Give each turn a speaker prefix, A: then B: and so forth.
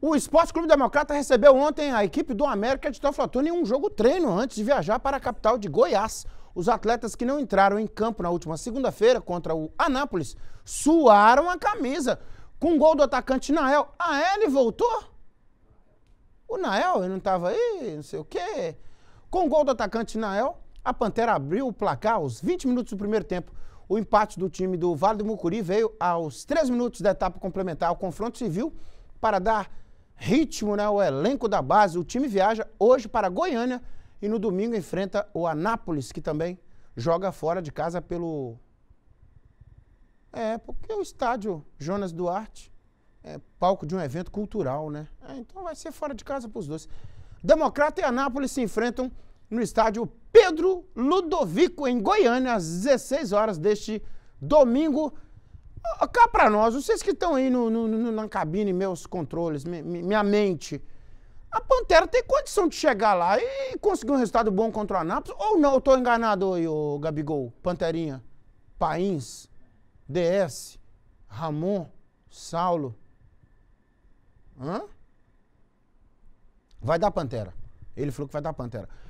A: O Esporte Clube Democrata recebeu ontem a equipe do América de Teoflotone em um jogo treino antes de viajar para a capital de Goiás. Os atletas que não entraram em campo na última segunda-feira contra o Anápolis suaram a camisa. Com o gol do atacante Nael. Ah, é? ele voltou? O Nael, ele não estava aí, não sei o quê. Com o gol do atacante Nael, a Pantera abriu o placar aos 20 minutos do primeiro tempo. O empate do time do Vale do Mucuri veio aos 3 minutos da etapa complementar ao confronto civil para dar ritmo né, ao elenco da base. O time viaja hoje para Goiânia e no domingo enfrenta o Anápolis, que também joga fora de casa pelo. É, porque o estádio Jonas Duarte é palco de um evento cultural, né? É, então vai ser fora de casa para os dois. Democrata e Anápolis se enfrentam no estádio Pedro Ludovico, em Goiânia, às 16 horas deste domingo. Cá para nós, vocês que estão aí no, no, no, na cabine, meus controles, mi, minha mente. A Pantera tem condição de chegar lá e conseguir um resultado bom contra o Anápolis? Ou não? Eu tô enganado aí, ô Gabigol, Panterinha, Pains, DS, Ramon, Saulo. Hã? Vai dar Pantera. Ele falou que vai dar Pantera.